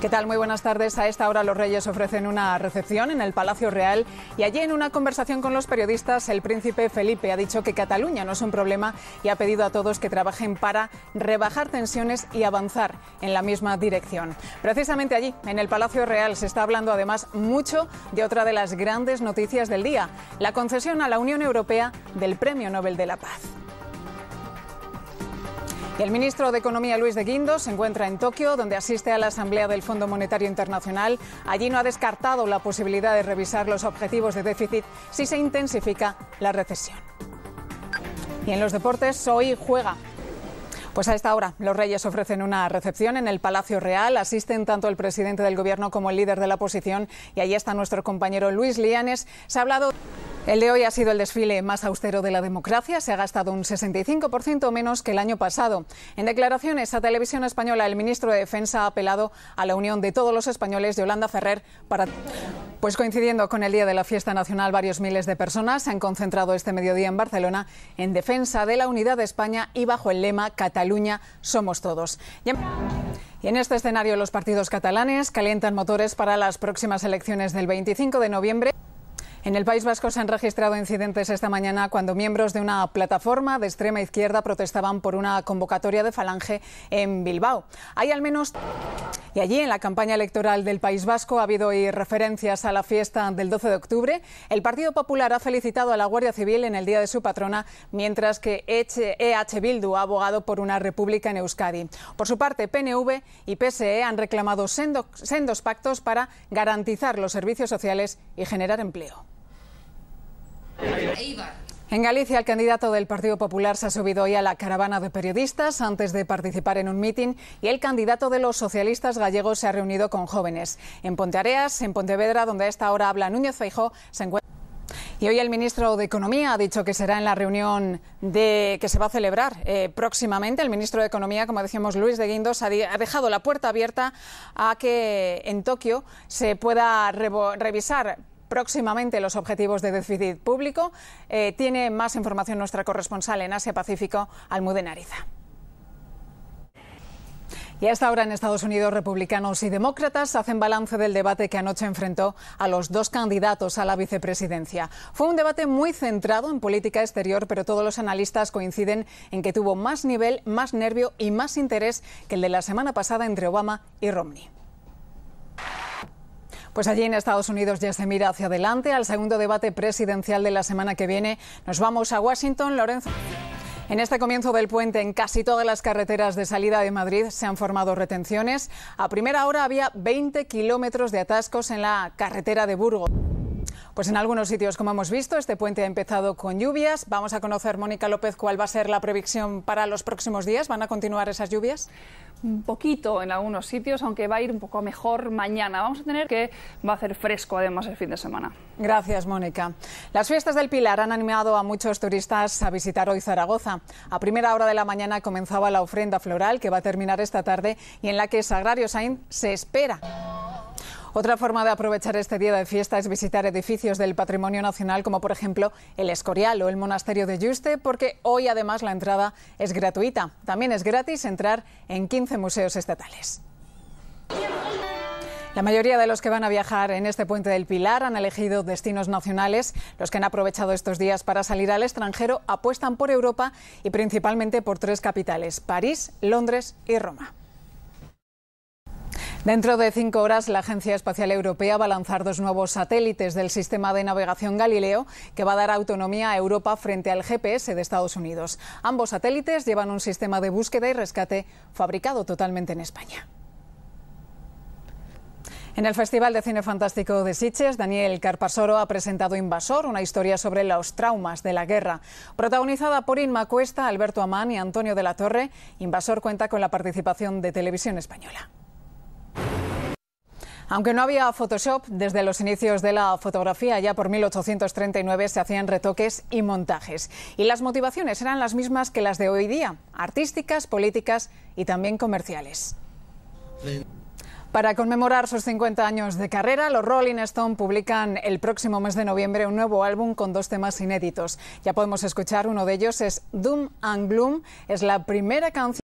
¿Qué tal? Muy buenas tardes. A esta hora los reyes ofrecen una recepción en el Palacio Real y allí en una conversación con los periodistas el príncipe Felipe ha dicho que Cataluña no es un problema y ha pedido a todos que trabajen para rebajar tensiones y avanzar en la misma dirección. Precisamente allí, en el Palacio Real, se está hablando además mucho de otra de las grandes noticias del día, la concesión a la Unión Europea del Premio Nobel de la Paz. El ministro de Economía Luis de Guindos se encuentra en Tokio, donde asiste a la asamblea del Fondo Monetario Internacional. Allí no ha descartado la posibilidad de revisar los objetivos de déficit si se intensifica la recesión. Y en los deportes hoy juega pues a esta hora, los reyes ofrecen una recepción en el Palacio Real. Asisten tanto el presidente del gobierno como el líder de la oposición. Y ahí está nuestro compañero Luis Lianes. Se ha hablado. El de hoy ha sido el desfile más austero de la democracia. Se ha gastado un 65% menos que el año pasado. En declaraciones a Televisión Española, el ministro de Defensa ha apelado a la unión de todos los españoles de Holanda Ferrer para. Pues coincidiendo con el día de la fiesta nacional, varios miles de personas se han concentrado este mediodía en Barcelona en defensa de la unidad de España y bajo el lema Cataluña somos todos. Y en este escenario, los partidos catalanes calientan motores para las próximas elecciones del 25 de noviembre. En el País Vasco se han registrado incidentes esta mañana cuando miembros de una plataforma de extrema izquierda protestaban por una convocatoria de Falange en Bilbao. Hay al menos. Y allí, en la campaña electoral del País Vasco, ha habido referencias a la fiesta del 12 de octubre. El Partido Popular ha felicitado a la Guardia Civil en el día de su patrona, mientras que EH Bildu ha abogado por una república en Euskadi. Por su parte, PNV y PSE han reclamado sendos pactos para garantizar los servicios sociales y generar empleo. En Galicia, el candidato del Partido Popular se ha subido hoy a la caravana de periodistas antes de participar en un mitin y el candidato de los socialistas gallegos se ha reunido con jóvenes. En Ponteareas, en Pontevedra, donde a esta hora habla Núñez Feijó, se encuentra... Y hoy el ministro de Economía ha dicho que será en la reunión que se va a celebrar eh, próximamente. El ministro de Economía, como decíamos, Luis de Guindos, ha, dejado la puerta abierta a que en Tokio se pueda revisar próximamente los objetivos de déficit público. Eh, tiene más información nuestra corresponsal en Asia-Pacífico, Almudena Ariza. Y hasta ahora en Estados Unidos, republicanos y demócratas hacen balance del debate que anoche enfrentó a los dos candidatos a la vicepresidencia. Fue un debate muy centrado en política exterior, pero todos los analistas coinciden en que tuvo más nivel, más nervio y más interés que el de la semana pasada entre Obama y Romney. Pues allí en Estados Unidos ya se mira hacia adelante al segundo debate presidencial de la semana que viene. Nos vamos a Washington, Lorenzo. En este comienzo del puente, en casi todas las carreteras de salida de Madrid se han formado retenciones. A primera hora había 20 kilómetros de atascos en la carretera de Burgos. Pues en algunos sitios, como hemos visto, este puente ha empezado con lluvias. Vamos a conocer, Mónica López, cuál va a ser la previsión para los próximos días. ¿Van a continuar esas lluvias? un poquito en algunos sitios, aunque va a ir un poco mejor mañana. Vamos a tener que va a hacer fresco además el fin de semana. Gracias, Mónica. Las fiestas del Pilar han animado a muchos turistas a visitar hoy Zaragoza. A primera hora de la mañana comenzaba la ofrenda floral que va a terminar esta tarde y en la que Sagrario Sain se espera. Otra forma de aprovechar este día de fiesta es visitar edificios del patrimonio nacional, como por ejemplo el Escorial o el Monasterio de Yuste, porque hoy además la entrada es gratuita. También es gratis entrar en 15 museos estatales. La mayoría de los que van a viajar en este puente del Pilar han elegido destinos nacionales. Los que han aprovechado estos días para salir al extranjero apuestan por Europa y principalmente por tres capitales, París, Londres y Roma. Dentro de cinco horas, la Agencia Espacial Europea va a lanzar dos nuevos satélites del sistema de navegación Galileo que va a dar autonomía a Europa frente al GPS de Estados Unidos. Ambos satélites llevan un sistema de búsqueda y rescate fabricado totalmente en España. En el Festival de Cine Fantástico de Sitges, Daniel Carpasoro ha presentado Invasor, una historia sobre los traumas de la guerra. Protagonizada por Inma Cuesta, Alberto Amán y Antonio de la Torre, Invasor cuenta con la participación de Televisión Española. Aunque no había Photoshop, desde los inicios de la fotografía, ya por 1839, se hacían retoques y montajes. Y las motivaciones eran las mismas que las de hoy día, artísticas, políticas y también comerciales. Para conmemorar sus 50 años de carrera, los Rolling Stone publican el próximo mes de noviembre un nuevo álbum con dos temas inéditos. Ya podemos escuchar uno de ellos, es Doom and Gloom, es la primera canción.